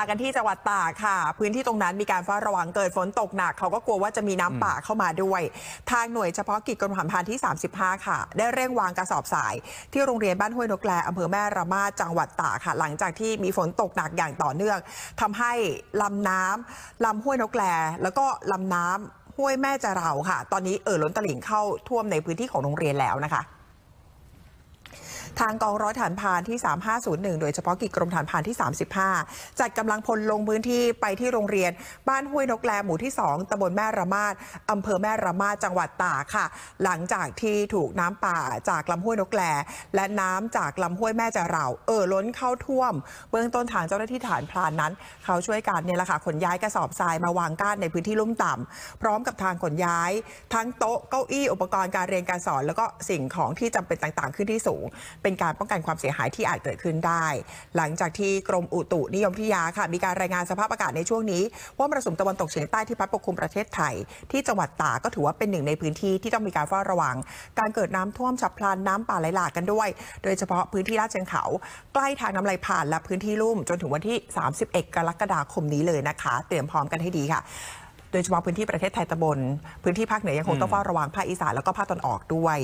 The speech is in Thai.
มากันที่จังหวัดตากค่ะ พื้นที่ตรงนั้นมีการเฝ้าระวังเกิดฝนตกหนัก เขาก็กลัวว่าจะมีน้ำป่าเข้ามาด้วย ทางหน่วยเฉพาะกิจกรมผันพานที่ 35 ค่ะ ได้เร่งวางกระสอบสายที่โรงเรียนบ้านห้วยนกแลอำเภอแม่ระมาจังหวัดตากค่ะ หลังจากที่มีฝนตกหนักอย่างต่อเนื่อง ทำให้ลำน้ำลำห้วยนกแลแล้วก็ลำน้ำห้วยแม่จะเราค่ะ ตอนนี้เอ่อล้นตลิ่งเข้าท่วมในพื้นที่ของโรงเรียนแล้วนะคะทางกองร้อยฐานพานที่ 3501 โดยเฉพาะกิจกรมฐานพานที่ 35 จัดกำลังพลลงพื้นที่ไปที่โรงเรียนบ้านห้วยนกแลหมู่ที่ 2ตำบลแม่ระมาดอำเภอแม่ระมาด จังหวัดตากค่ะ หลังจากที่ถูกน้ำป่าจากลำห้วยนกแลและน้ำจากลำห้วยแม่จะเราเอ่อล้นเข้าท่วม เบื้องต้นทางเจ้าหน้าที่ฐานพานนั้น เขาช่วยกันเนี่ยแหละค่ะขนย้ายกระสอบทรายมาวางก้านในพื้นที่ลุ่มต่ำ พร้อมกับทางขนย้าย ทั้งโต๊ะเก้าอี้อุปกรณ์การเรียนการสอนแล้วก็สิ่งของที่จำเป็นต่าง ๆ ขึ้นที่สูงเป็นการป้องกันความเสียหายที่อาจเกิดขึ้นได้ หลังจากที่กรมอุตุนิยมวิทยาค่ะ มีการรายงานสภาพอากาศในช่วงนี้ว่ามรสุมตะวันตกเฉียงใต้ที่พัดปกคลุมประเทศไทยที่จังหวัดตากก็ถือว่าเป็นหนึ่งในพื้นที่ ที่ต้องมีการเฝ้าระวัง การเกิดน้ำท่วมฉับพลันน้ำป่าไหลหลากกันด้วย โดยเฉพาะพื้นที่ลาดเชิงเขาใกล้ทางน้ำไหลผ่านและพื้นที่ลุ่ม จนถึงวันที่ 31 กรกฎาคมนี้เลยนะคะ เตรียมพร้อมกันให้ดีค่ะโดยเฉพาะพื้นที่ประเทศไทยตะบนพื้นที่ภาคเหนือยังคงต้องเฝ้าระวังภาคอีสานแล้วก็ภาคตะวันออกด้วย